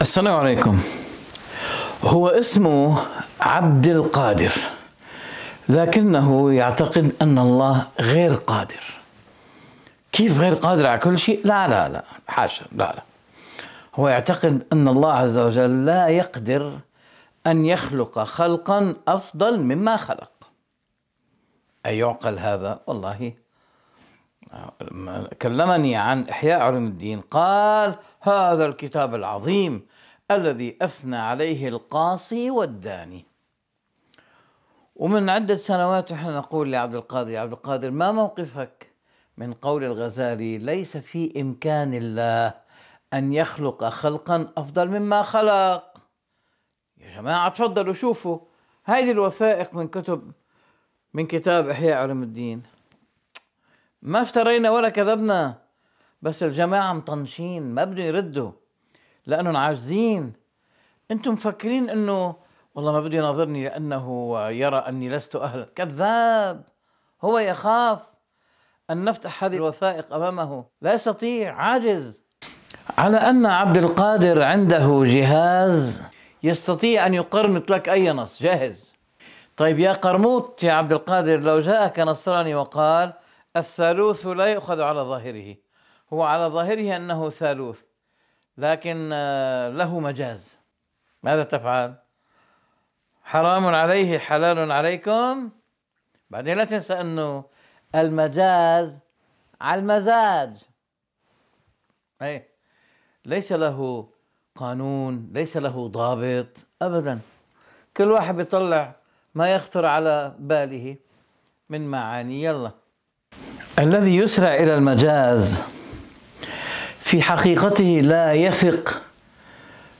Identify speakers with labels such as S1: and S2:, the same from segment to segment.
S1: السلام عليكم هو اسمه عبد القادر لكنه يعتقد ان الله غير قادر كيف غير قادر على كل شيء لا لا لا حاشا لا لا هو يعتقد ان الله عز وجل لا يقدر ان يخلق خلقا افضل مما خلق ايعقل هذا والله كلمني عن إحياء علوم الدين قال هذا الكتاب العظيم الذي أثنى عليه القاصي والداني ومن عدة سنوات نحن نقول لعبد القادر يا عبد القادر ما موقفك من قول الغزالي ليس في إمكان الله أن يخلق خلقا أفضل مما خلق يا جماعة تفضلوا شوفوا هذه الوثائق من كتب من كتاب إحياء علم الدين ما افترينا ولا كذبنا بس الجماعة مطنشين ما بدهم يردوا لانهم عاجزين انتم مفكرين انه والله ما بده يناظرني لانه يرى اني لست اهلا كذاب هو يخاف ان نفتح هذه الوثائق امامه لا يستطيع عاجز على ان عبد القادر عنده جهاز يستطيع ان يقرمط لك اي نص جاهز طيب يا قرموط يا عبد القادر لو جاءك نصراني وقال الثالوث لا يؤخذ على ظاهره هو على ظاهره انه ثالوث لكن آه، له مجاز ماذا تفعل حرام عليه حلال عليكم بعدين لا تنسى انه المجاز على المزاج اي ليس له قانون ليس له ضابط ابدا كل واحد بيطلع ما يخطر على باله من معاني يلا الذي يسرع الى المجاز في حقيقته لا يثق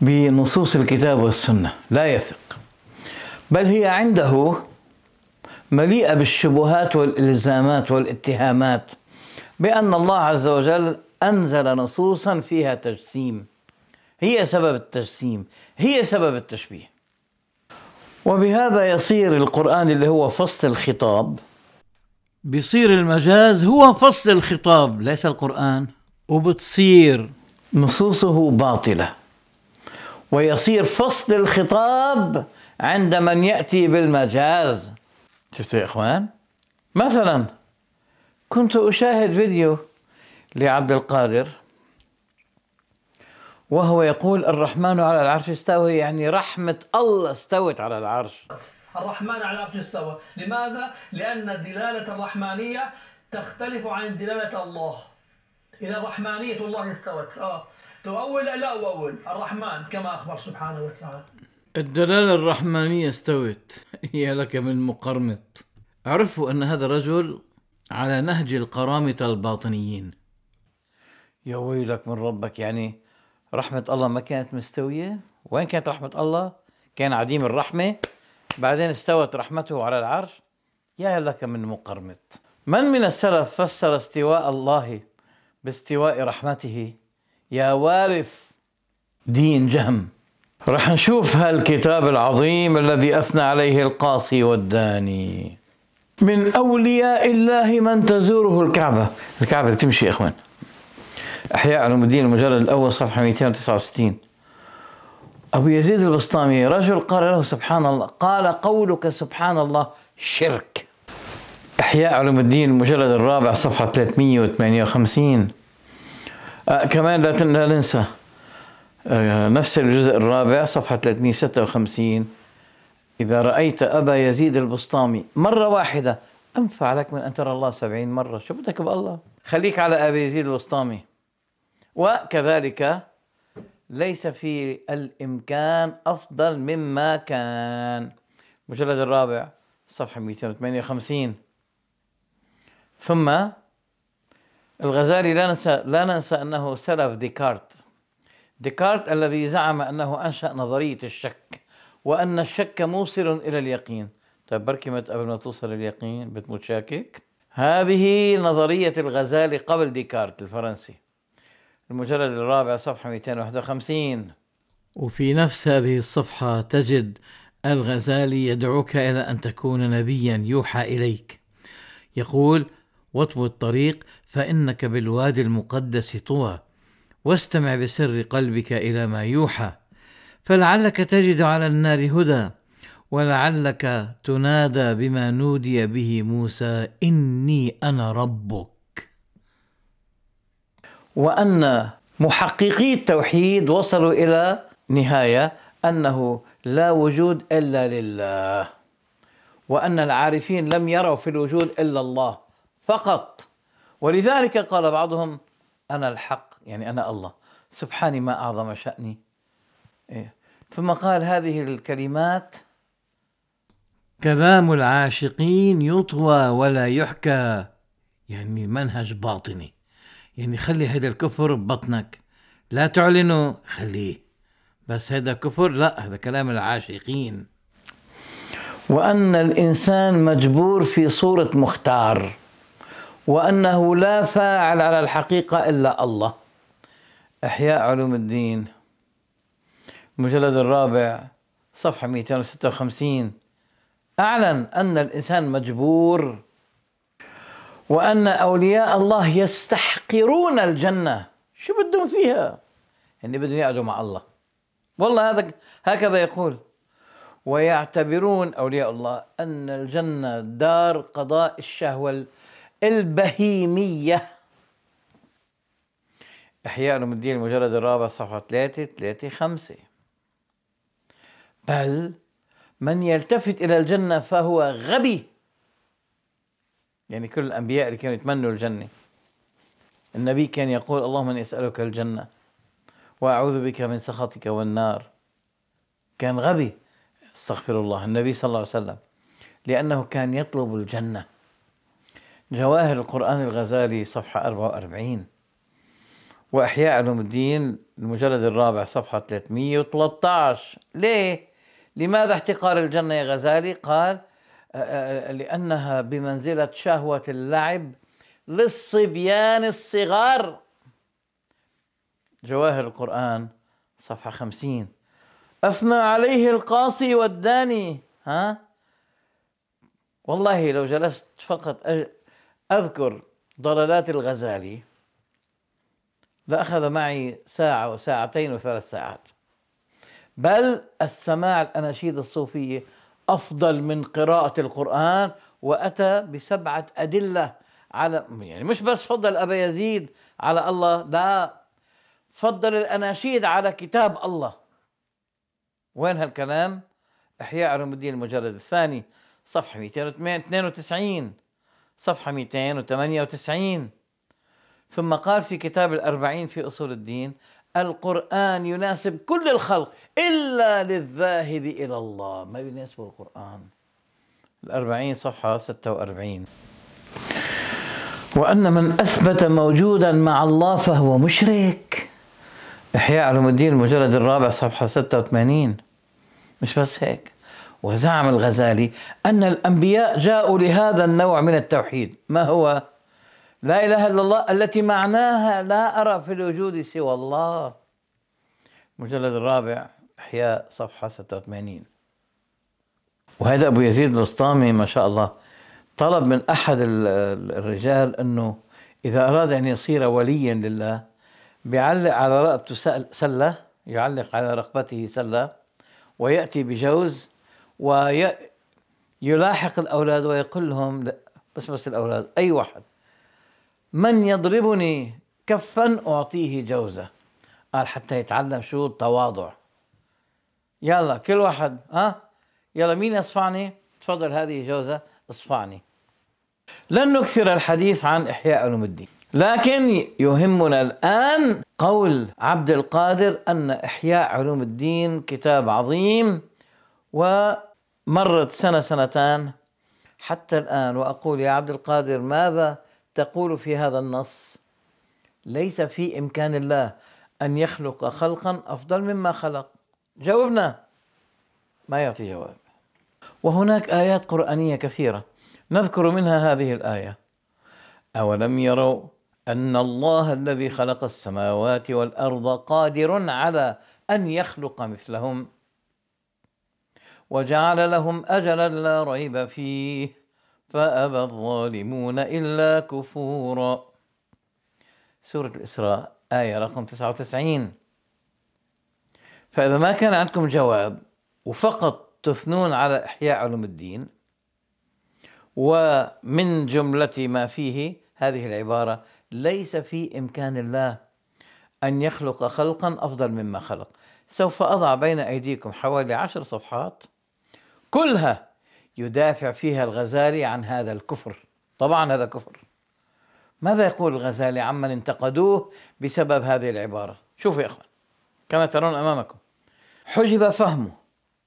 S1: بنصوص الكتاب والسنة لا يثق بل هي عنده مليئة بالشبهات والإلزامات والاتهامات بأن الله عز وجل أنزل نصوصا فيها تجسيم هي سبب التجسيم هي سبب التشبيه وبهذا يصير القرآن اللي هو فصل الخطاب بصير المجاز هو فصل الخطاب ليس القرآن وبتصير نصوصه باطله ويصير فصل الخطاب عند من ياتي بالمجاز شفتوا يا اخوان مثلا كنت اشاهد فيديو لعبد القادر وهو يقول الرحمن على العرش استوى يعني رحمه الله استوت على العرش الرحمن على العرش استوى لماذا لان دلاله الرحمانيه تختلف عن دلاله الله إذا رحمانية الله استوت آه تؤول لا أؤول الرحمن كما أخبر سبحانه وتعالى الدلالة الرحمانية استوت يا لك من مقرمط عرفوا أن هذا الرجل على نهج القرامطة الباطنيين يا ويلك من ربك يعني رحمة الله ما كانت مستوية وين كانت رحمة الله كان عديم الرحمة بعدين استوت رحمته على العرش يا لك من مقرمط من من السلف فسر استواء الله باستواء رحمته يا وارث دين جهم رح نشوف هالكتاب العظيم الذي أثنى عليه القاصي والداني من أولياء الله من تزوره الكعبة الكعبة تمشي يا إخوان أحياء علوم الدين المجلد الأول صفحة 269 أبو يزيد البسطامي رجل قال له سبحان الله قال قولك سبحان الله شرك إحياء علوم الدين المجلد الرابع صفحة 358 آه كمان لا ننسى آه نفس الجزء الرابع صفحة 356 إذا رأيت أبا يزيد البسطامي مرة واحدة أنفع لك من أن ترى الله سبعين مرة شو بدك بالله خليك على أبي يزيد البسطامي وكذلك ليس في الإمكان أفضل مما كان المجلد الرابع صفحة 258 ثم الغزالي لا ننسى لا ننسى انه سلف ديكارت ديكارت الذي زعم انه انشا نظريه الشك وان الشك موصل الى اليقين طيب بركي قبل ما توصل لليقين بتموت شاكك هذه نظريه الغزالي قبل ديكارت الفرنسي المجلد الرابع صفحه 251 وفي نفس هذه الصفحه تجد الغزالي يدعوك الى ان تكون نبيا يوحى اليك يقول واطوي الطريق فإنك بالوادي المقدس طوى واستمع بسر قلبك إلى ما يوحى فلعلك تجد على النار هدى ولعلك تنادى بما نودي به موسى إني أنا ربك وأن محققي التوحيد وصلوا إلى نهاية أنه لا وجود إلا لله وأن العارفين لم يروا في الوجود إلا الله فقط ولذلك قال بعضهم أنا الحق يعني أنا الله سبحاني ما أعظم شأني إيه. ثم قال هذه الكلمات كلام العاشقين يطوى ولا يحكى يعني منهج باطني يعني خلي هذا الكفر ببطنك لا تعلنه خليه بس هذا كفر لا هذا كلام العاشقين وأن الإنسان مجبور في صورة مختار وأنه لا فاعل على الحقيقة إلا الله إحياء علوم الدين المجلد الرابع صفحة 256 أعلن أن الإنسان مجبور وأن أولياء الله يستحقرون الجنة شو بدهم فيها؟ يعني بدهم يقعدوا مع الله والله هذا هكذا يقول ويعتبرون أولياء الله أن الجنة دار قضاء الشهوة البهيمية إحياء علوم الدين المجلد الرابع صفحة 3 3 5 بل من يلتفت إلى الجنة فهو غبي يعني كل الأنبياء اللي كانوا يتمنوا الجنة النبي كان يقول اللهم إني أسألك الجنة وأعوذ بك من سخطك والنار كان غبي استغفر الله النبي صلى الله عليه وسلم لأنه كان يطلب الجنة جواهر القرآن الغزالي صفحة 44 وإحياء علوم الدين المجلد الرابع صفحة 313 ليه؟ لماذا احتقار الجنة يا غزالي؟ قال آه، آه، آه، لأنها بمنزلة شهوة اللعب للصبيان الصغار جواهر القرآن صفحة 50 أثنى عليه القاصي والداني ها؟ والله لو جلست فقط أذكر ضلالات الغزالي لأخذ معي ساعة وساعتين وثلاث ساعات بل السماع الأناشيد الصوفية أفضل من قراءة القرآن وأتى بسبعة أدلة على يعني مش بس فضل أبا يزيد على الله لا فضل الأناشيد على كتاب الله وين هالكلام؟ إحياء علوم الدين المجلد الثاني صفحة 292 صفحة 298 ثم قال في كتاب الأربعين في أصول الدين القرآن يناسب كل الخلق إلا للذاهب إلى الله ما يناسب القرآن الأربعين صفحة 46 وأن من أثبت موجودا مع الله فهو مشرك إحياء علوم الدين المجلد الرابع صفحة 86 مش بس هيك وزعم الغزالي أن الأنبياء جاءوا لهذا النوع من التوحيد ما هو لا إله إلا الله التي معناها لا أرى في الوجود سوى الله المجلد الرابع إحياء صفحة 86 وهذا أبو يزيد البسطامي ما شاء الله طلب من أحد الرجال أنه إذا أراد أن يصير وليا لله بيعلق على رقبته سلة يعلق على رقبته سلة ويأتي بجوز ويلاحق الأولاد ويقول لهم لا بس بس الأولاد أي واحد من يضربني كفا أعطيه جوزة قال حتى يتعلم شو التواضع يلا كل واحد ها يلا مين يصفعني تفضل هذه جوزة اصفعني لن نكثر الحديث عن إحياء علوم الدين لكن يهمنا الآن قول عبد القادر أن إحياء علوم الدين كتاب عظيم و مرت سنة سنتان حتى الآن وأقول يا عبد القادر ماذا تقول في هذا النص ليس في إمكان الله أن يخلق خلقا أفضل مما خلق جاوبنا ما يعطي جواب وهناك آيات قرآنية كثيرة نذكر منها هذه الآية أولم يروا أن الله الذي خلق السماوات والأرض قادر على أن يخلق مثلهم وجعل لهم أجلا لا ريب فيه فأبى الظالمون إلا كفورا سورة الإسراء آية رقم 99 فإذا ما كان عندكم جواب وفقط تثنون على إحياء علوم الدين ومن جملة ما فيه هذه العبارة ليس في إمكان الله أن يخلق خلقا أفضل مما خلق سوف أضع بين أيديكم حوالي عشر صفحات كلها يدافع فيها الغزالي عن هذا الكفر طبعا هذا كفر ماذا يقول الغزالي عمن انتقدوه بسبب هذه العبارة شوفوا يا أخوان كما ترون أمامكم حجب فهمه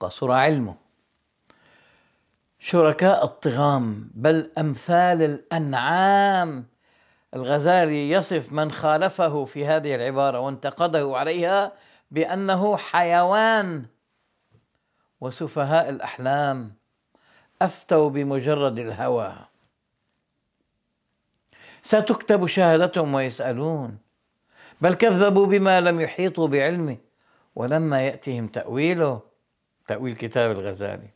S1: قصر علمه شركاء الطغام بل أمثال الأنعام الغزالي يصف من خالفه في هذه العبارة وانتقده عليها بأنه حيوان وسفهاء الأحلام أفتوا بمجرد الهوى ستكتب شهادتهم ويسألون بل كذبوا بما لم يحيطوا بعلمه ولما يأتهم تأويله تأويل كتاب الغزالي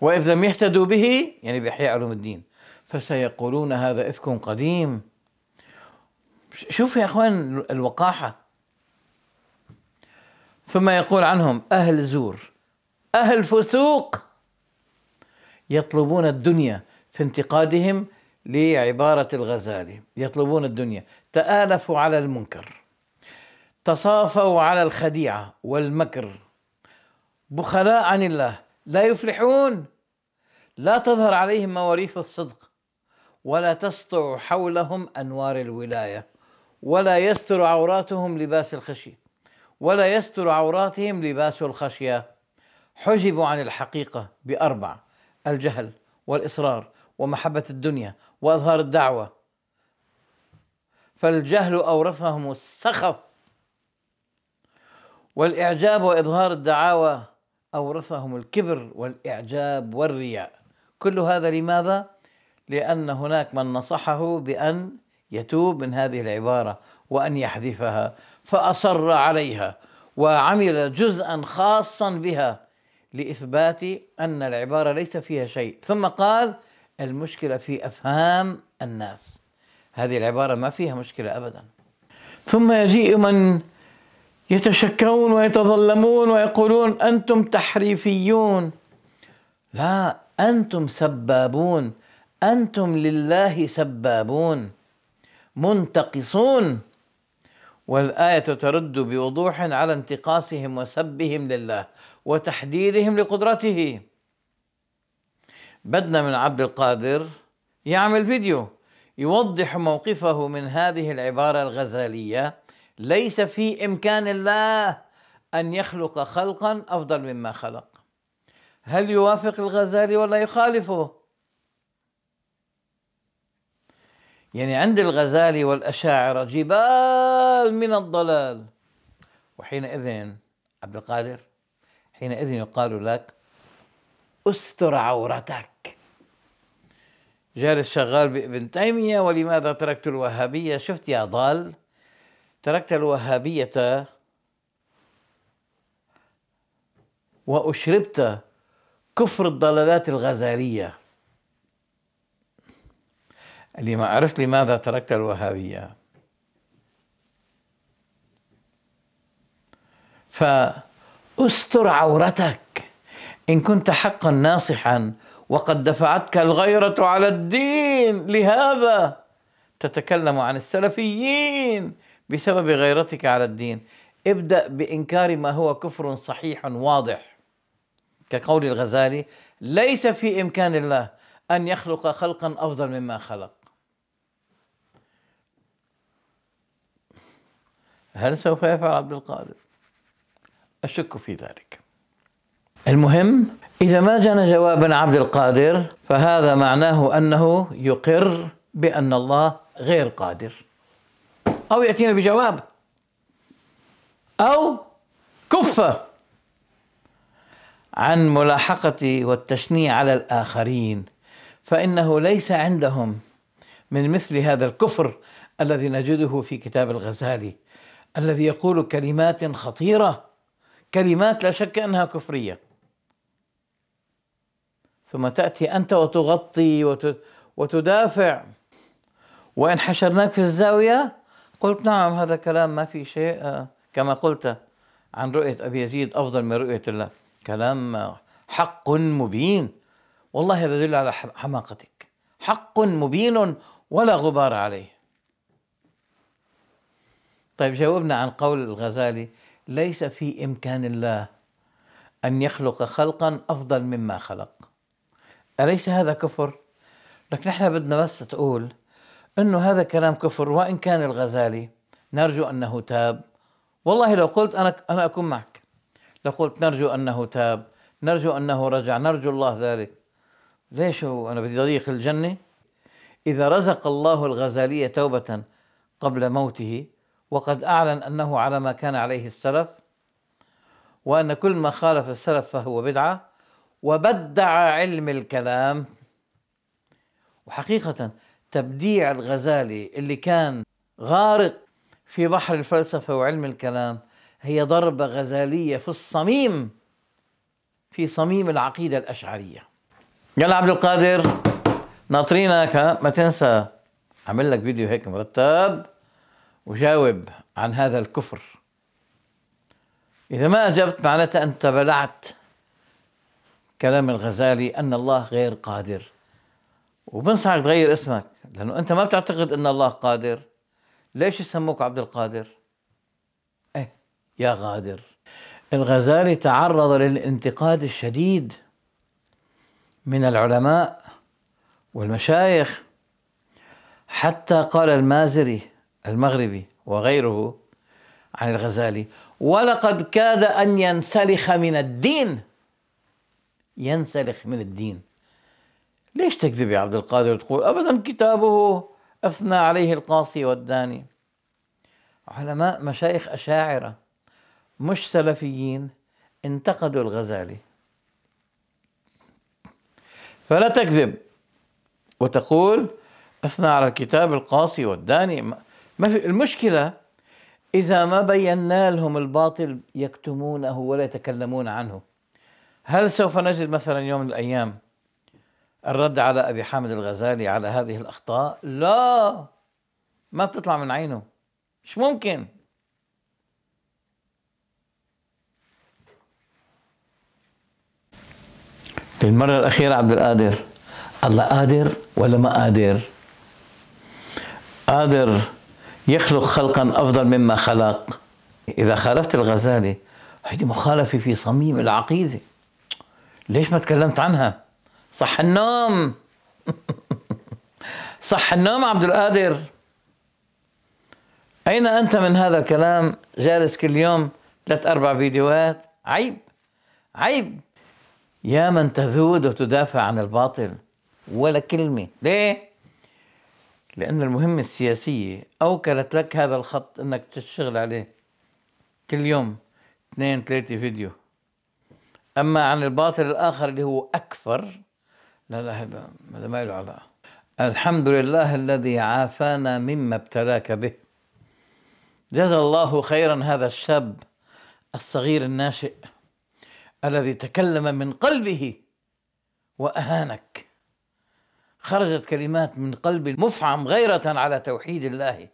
S1: وإذ لم يهتدوا به يعني بإحياء علوم الدين فسيقولون هذا إفك قديم شوف يا أخوان الوقاحة ثم يقول عنهم أهل زور أهل فسوق يطلبون الدنيا في انتقادهم لعبارة الغزالي يطلبون الدنيا تآلفوا على المنكر تصافوا على الخديعة والمكر بخلاء عن الله لا يفلحون لا تظهر عليهم مواريث الصدق ولا تسطع حولهم أنوار الولاية ولا يستر عوراتهم لباس الخشية ولا يستر عوراتهم لباس الخشيه حجبوا عن الحقيقة بأربع الجهل والإصرار ومحبة الدنيا وإظهار الدعوة فالجهل أورثهم السخف والإعجاب وإظهار الدعاوى أورثهم الكبر والإعجاب والرياء كل هذا لماذا؟ لأن هناك من نصحه بأن يتوب من هذه العبارة وأن يحذفها فأصر عليها وعمل جزءا خاصا بها لإثبات أن العبارة ليس فيها شيء ثم قال المشكلة في أفهام الناس هذه العبارة ما فيها مشكلة أبدا ثم يجيء من يتشكون ويتظلمون ويقولون أنتم تحريفيون لا أنتم سبابون أنتم لله سبابون منتقصون والآية ترد بوضوح على انتقاصهم وسبهم لله وتحديدهم لقدرته بدنا من عبد القادر يعمل فيديو يوضح موقفه من هذه العبارة الغزالية ليس في إمكان الله أن يخلق خلقا أفضل مما خلق هل يوافق الغزالي ولا يخالفه يعني عند الغزالي والأشاعرة جبال من الضلال وحينئذ عبد القادر حينئذ يقال لك استر عورتك جالس شغال بابن تيمية ولماذا تركت الوهابية شفت يا ضال تركت الوهابية وأشربت كفر الضلالات الغزالية اللي ما عرفت لماذا تركت الوهابية فاستر عورتك إن كنت حقا ناصحا وقد دفعتك الغيرة على الدين لهذا تتكلم عن السلفيين بسبب غيرتك على الدين ابدأ بإنكار ما هو كفر صحيح واضح كقول الغزالي ليس في إمكان الله أن يخلق خلقا أفضل مما خلق هل سوف يفعل عبد القادر؟ أشك في ذلك المهم إذا ما جانا جوابا عبد القادر فهذا معناه أنه يقر بأن الله غير قادر أو يأتينا بجواب أو كف عن ملاحقة والتشنيع على الآخرين فإنه ليس عندهم من مثل هذا الكفر الذي نجده في كتاب الغزالي الذي يقول كلمات خطيره كلمات لا شك انها كفريه ثم تاتي انت وتغطي وتدافع وان حشرناك في الزاويه قلت نعم هذا كلام ما في شيء آه، كما قلت عن رؤيه ابي يزيد افضل من رؤيه الله كلام حق مبين والله هذا يدل على حماقتك حق مبين ولا غبار عليه طيب جاوبنا عن قول الغزالي ليس في إمكان الله أن يخلق خلقا أفضل مما خلق أليس هذا كفر؟ لك نحن بدنا بس تقول أنه هذا كلام كفر وإن كان الغزالي نرجو أنه تاب والله لو قلت أنا أنا أكون معك لو قلت نرجو أنه تاب نرجو أنه رجع نرجو الله ذلك ليش هو أنا بدي ضيق الجنة إذا رزق الله الغزالية توبة قبل موته وقد أعلن أنه على ما كان عليه السلف وأن كل ما خالف السلف فهو بدعة وبدع علم الكلام وحقيقة تبديع الغزالي اللي كان غارق في بحر الفلسفة وعلم الكلام هي ضربة غزالية في الصميم في صميم العقيدة الأشعرية يلا عبد القادر ناطرينك ما تنسى عمل لك فيديو هيك مرتب وجاوب عن هذا الكفر إذا ما أجبت معناتها أنت بلعت كلام الغزالي أن الله غير قادر وبنصحك تغير اسمك لأنه أنت ما بتعتقد أن الله قادر ليش يسموك عبد القادر؟ إيه يا غادر الغزالي تعرض للانتقاد الشديد من العلماء والمشايخ حتى قال المازري المغربي وغيره عن الغزالي ولقد كاد أن ينسلخ من الدين ينسلخ من الدين ليش تكذب يا عبد القادر وتقول أبدا كتابه أثنى عليه القاصي والداني علماء مشايخ أشاعرة مش سلفيين انتقدوا الغزالي فلا تكذب وتقول أثنى على الكتاب القاصي والداني ما في المشكله اذا ما بينا لهم الباطل يكتمونه ولا يتكلمون عنه هل سوف نجد مثلا يوم من الايام الرد على ابي حامد الغزالي على هذه الاخطاء لا ما بتطلع من عينه مش ممكن للمرة الأخيرة عبد القادر الله قادر ولا ما قادر؟ قادر يخلق خلقا أفضل مما خلق إذا خالفت الغزالة هذه مخالفة في صميم العقيدة ليش ما تكلمت عنها صح النوم صح النوم عبد القادر أين أنت من هذا الكلام جالس كل يوم ثلاث أربع فيديوهات عيب عيب يا من تذود وتدافع عن الباطل ولا كلمة ليه لأن المهمة السياسية أوكلت لك هذا الخط أنك تشتغل عليه كل يوم اثنين ثلاثة فيديو أما عن الباطل الآخر اللي هو أكفر لا لا هذا هذا ما له علاقة الحمد لله الذي عافانا مما ابتلاك به جزى الله خيرا هذا الشاب الصغير الناشئ الذي تكلم من قلبه وأهانك خرجت كلمات من قلب مفعم غيرة على توحيد الله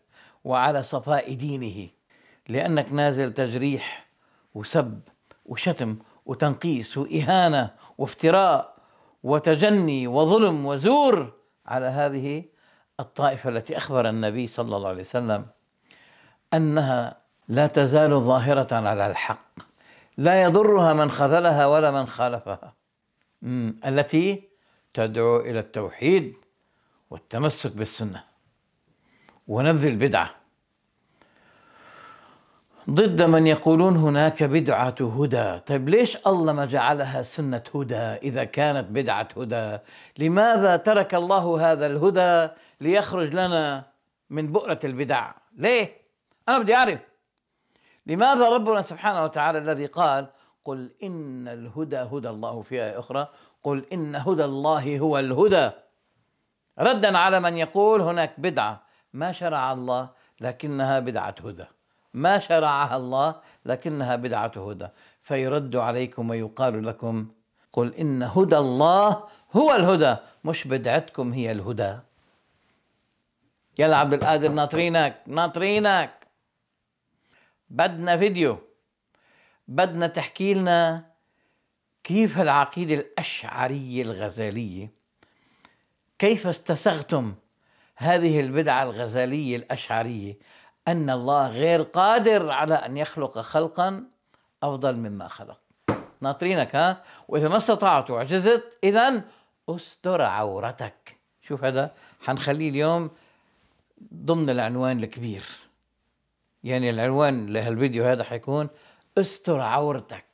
S1: وعلى صفاء دينه لأنك نازل تجريح وسب وشتم وتنقيس وإهانة وافتراء وتجني وظلم وزور على هذه الطائفة التي أخبر النبي صلى الله عليه وسلم أنها لا تزال ظاهرة على الحق لا يضرها من خذلها ولا من خالفها التي تدعو إلى التوحيد والتمسك بالسنة ونبذ البدعة ضد من يقولون هناك بدعة هدى طيب ليش الله ما جعلها سنة هدى إذا كانت بدعة هدى لماذا ترك الله هذا الهدى ليخرج لنا من بؤرة البدع ليه أنا بدي أعرف لماذا ربنا سبحانه وتعالى الذي قال قل إن الهدى هدى الله في آية أخرى قل إن هدى الله هو الهدى ردا على من يقول هناك بدعة ما شرع الله لكنها بدعة هدى ما شرعها الله لكنها بدعة هدى فيرد عليكم ويقال لكم قل إن هدى الله هو الهدى مش بدعتكم هي الهدى يلا عبد القادر ناطرينك ناطرينك بدنا فيديو بدنا تحكي لنا كيف العقيدة الأشعرية الغزالية كيف استسغتم هذه البدعة الغزالية الأشعرية أن الله غير قادر على أن يخلق خلقا أفضل مما خلق ناطرينك ها وإذا ما استطعت وعجزت إذا استر عورتك شوف هذا حنخليه اليوم ضمن العنوان الكبير يعني العنوان لهالفيديو هذا حيكون استر عورتك